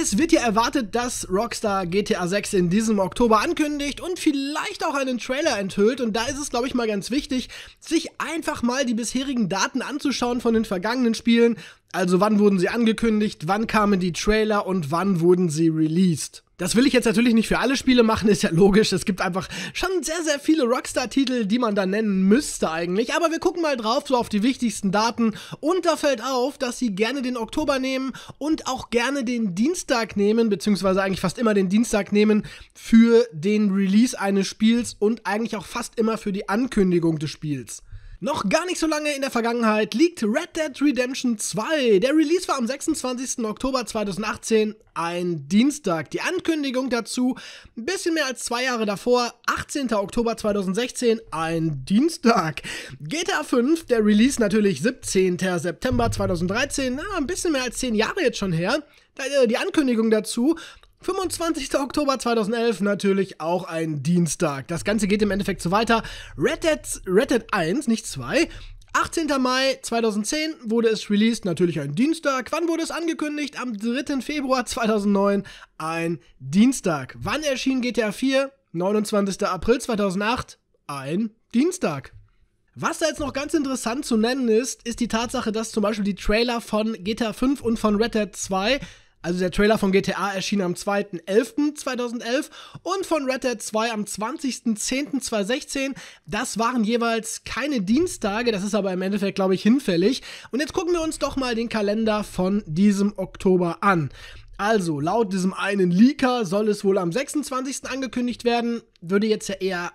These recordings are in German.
Es wird ja erwartet, dass Rockstar GTA 6 in diesem Oktober ankündigt und vielleicht auch einen Trailer enthüllt. Und da ist es, glaube ich, mal ganz wichtig, sich einfach mal die bisherigen Daten anzuschauen von den vergangenen Spielen. Also wann wurden sie angekündigt, wann kamen die Trailer und wann wurden sie released. Das will ich jetzt natürlich nicht für alle Spiele machen, ist ja logisch. Es gibt einfach schon sehr, sehr viele Rockstar-Titel, die man da nennen müsste eigentlich. Aber wir gucken mal drauf, so auf die wichtigsten Daten. Und da fällt auf, dass sie gerne den Oktober nehmen und auch gerne den Dienstag nehmen, beziehungsweise eigentlich fast immer den Dienstag nehmen für den Release eines Spiels und eigentlich auch fast immer für die Ankündigung des Spiels. Noch gar nicht so lange in der Vergangenheit liegt Red Dead Redemption 2. Der Release war am 26. Oktober 2018, ein Dienstag. Die Ankündigung dazu ein bisschen mehr als zwei Jahre davor, 18. Oktober 2016, ein Dienstag. GTA 5, der Release natürlich 17. September 2013, na, ein bisschen mehr als zehn Jahre jetzt schon her. Äh, die Ankündigung dazu 25. Oktober 2011, natürlich auch ein Dienstag. Das Ganze geht im Endeffekt so weiter. Red Dead, Red Dead 1, nicht 2. 18. Mai 2010 wurde es released, natürlich ein Dienstag. Wann wurde es angekündigt? Am 3. Februar 2009, ein Dienstag. Wann erschien GTA 4? 29. April 2008, ein Dienstag. Was da jetzt noch ganz interessant zu nennen ist, ist die Tatsache, dass zum Beispiel die Trailer von GTA 5 und von Red Dead 2 also der Trailer von GTA erschien am 2.11.2011 und von Red Dead 2 am 20.10.2016. Das waren jeweils keine Dienstage, das ist aber im Endeffekt, glaube ich, hinfällig. Und jetzt gucken wir uns doch mal den Kalender von diesem Oktober an. Also, laut diesem einen Leaker soll es wohl am 26. angekündigt werden. Würde jetzt ja eher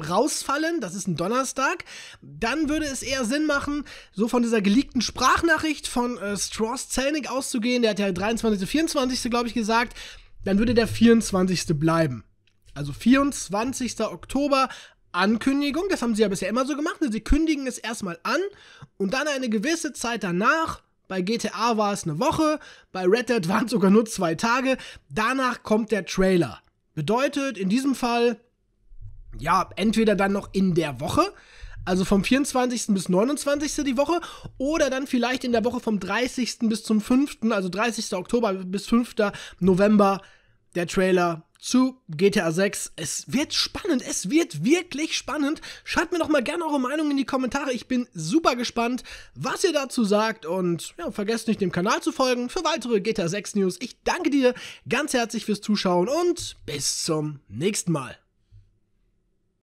rausfallen, das ist ein Donnerstag, dann würde es eher Sinn machen, so von dieser geleakten Sprachnachricht von äh, Strauss Zelnick auszugehen, der hat ja 23., 24., glaube ich, gesagt, dann würde der 24. bleiben. Also 24. Oktober, Ankündigung, das haben sie ja bisher immer so gemacht, sie kündigen es erstmal an und dann eine gewisse Zeit danach, bei GTA war es eine Woche, bei Red Dead waren es sogar nur zwei Tage, danach kommt der Trailer. Bedeutet in diesem Fall ja, entweder dann noch in der Woche, also vom 24. bis 29. die Woche, oder dann vielleicht in der Woche vom 30. bis zum 5., also 30. Oktober bis 5. November, der Trailer zu GTA 6. Es wird spannend, es wird wirklich spannend. Schreibt mir doch mal gerne eure Meinung in die Kommentare. Ich bin super gespannt, was ihr dazu sagt. Und ja, vergesst nicht, dem Kanal zu folgen für weitere GTA 6 News. Ich danke dir ganz herzlich fürs Zuschauen und bis zum nächsten Mal.